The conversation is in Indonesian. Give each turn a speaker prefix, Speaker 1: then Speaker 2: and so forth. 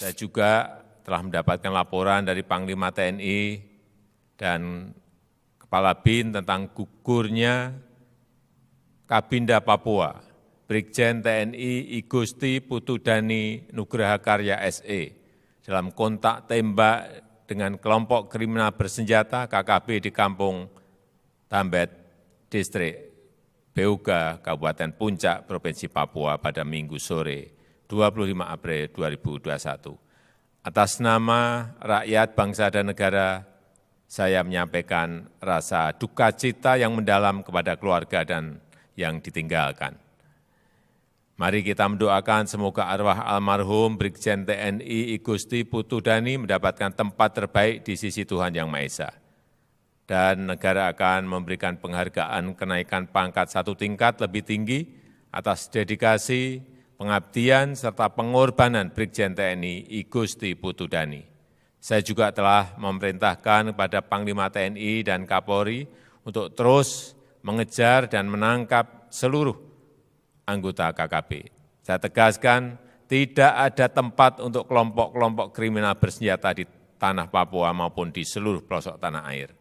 Speaker 1: saya juga telah mendapatkan laporan dari panglima tni dan kepala bin tentang gugurnya kabinda Papua, Brigjen TNI Igusti Putu Dani Nugraha Karya SE, dalam kontak tembak dengan kelompok kriminal bersenjata KKB di kampung Tambet, Distrik Beuga, Kabupaten Puncak, Provinsi Papua pada minggu sore. 25 April 2021. Atas nama rakyat, bangsa, dan negara, saya menyampaikan rasa duka cita yang mendalam kepada keluarga dan yang ditinggalkan. Mari kita mendoakan semoga arwah almarhum Brigjen TNI I Gusti Putu Dani mendapatkan tempat terbaik di sisi Tuhan Yang Maha Esa. Dan negara akan memberikan penghargaan kenaikan pangkat satu tingkat lebih tinggi atas dedikasi, pengabdian serta pengorbanan Brigjen TNI I Gusti Putu Dani. Saya juga telah memerintahkan kepada Panglima TNI dan Kapolri untuk terus mengejar dan menangkap seluruh anggota KKP. Saya tegaskan, tidak ada tempat untuk kelompok-kelompok kriminal bersenjata di tanah Papua maupun di seluruh pelosok tanah air.